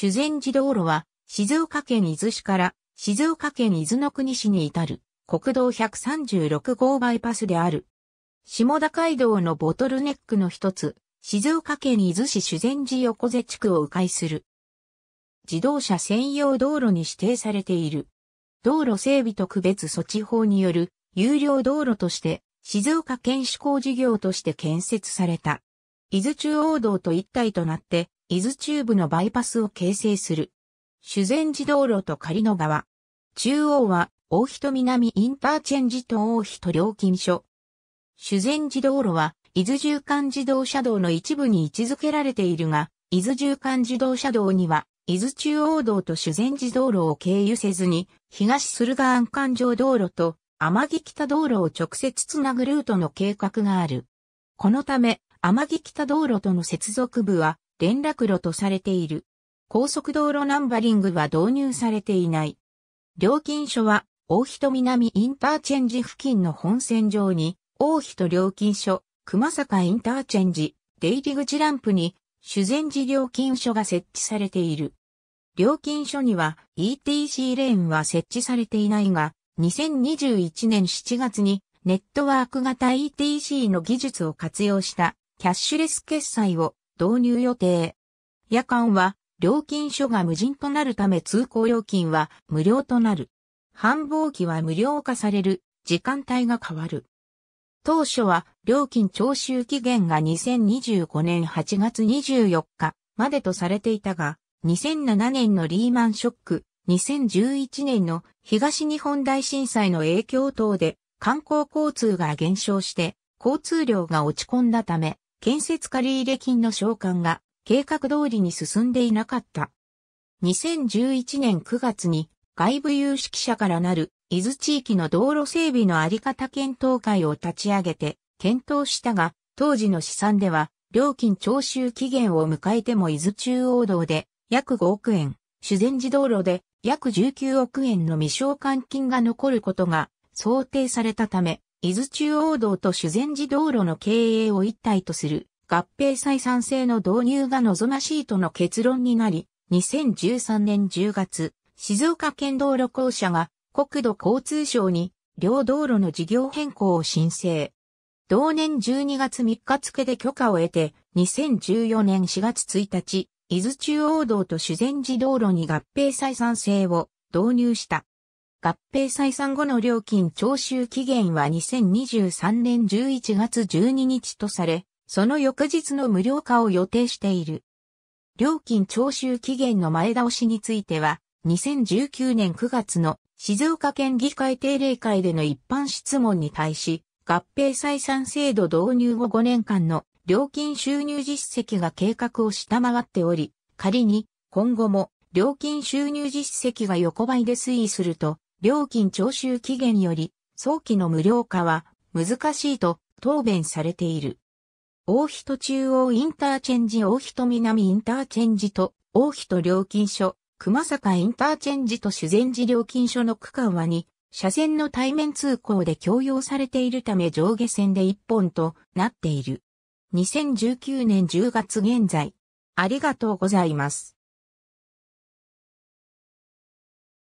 修善寺道路は、静岡県伊豆市から静岡県伊豆の国市に至る国道136号バイパスである。下田街道のボトルネックの一つ、静岡県伊豆市修善寺横瀬地区を迂回する。自動車専用道路に指定されている。道路整備特別措置法による有料道路として静岡県施行事業として建設された。伊豆中央道と一体となって伊豆中部のバイパスを形成する。修善寺道路と仮の川。中央は、大人南インターチェンジと大人料金所。修善寺道路は、伊豆縦貫自動車道の一部に位置づけられているが、伊豆縦貫自動車道には、伊豆中央道と修善寺道路を経由せずに、東駿河安環状道路と天城北道路を直接つなぐルートの計画がある。このため、天城北道路との接続部は、連絡路とされている。高速道路ナンバリングは導入されていない。料金所は、大人南インターチェンジ付近の本線上に、大人料金所、熊坂インターチェンジ、出入り口ランプに、修善寺料金所が設置されている。料金所には ETC レーンは設置されていないが、2021年7月にネットワーク型 ETC の技術を活用したキャッシュレス決済を導入予定。夜間は料金所が無人となるため通行料金は無料となる。繁忙期は無料化される。時間帯が変わる。当初は料金徴収期限が2025年8月24日までとされていたが、2007年のリーマンショック、2011年の東日本大震災の影響等で観光交通が減少して交通量が落ち込んだため、建設借入金の償還が計画通りに進んでいなかった。2011年9月に外部有識者からなる伊豆地域の道路整備のあり方検討会を立ち上げて検討したが、当時の試算では料金徴収期限を迎えても伊豆中央道で約5億円、修善寺道路で約19億円の未償還金が残ることが想定されたため、伊豆中央道と修善寺道路の経営を一体とする合併採算制の導入が望ましいとの結論になり、2013年10月、静岡県道路公社が国土交通省に両道路の事業変更を申請。同年12月3日付で許可を得て、2014年4月1日、伊豆中央道と修善寺道路に合併採算制を導入した。合併採算後の料金徴収期限は2023年11月12日とされ、その翌日の無料化を予定している。料金徴収期限の前倒しについては、2019年9月の静岡県議会定例会での一般質問に対し、合併採算制度導入後5年間の料金収入実績が計画を下回っており、仮に今後も料金収入実績が横ばいで推移すると、料金徴収期限より早期の無料化は難しいと答弁されている。大人中央インターチェンジ大人南インターチェンジと大人料金所、熊坂インターチェンジと修善寺料金所の区間は2、車線の対面通行で共用されているため上下線で1本となっている。2019年10月現在。ありがとうございます。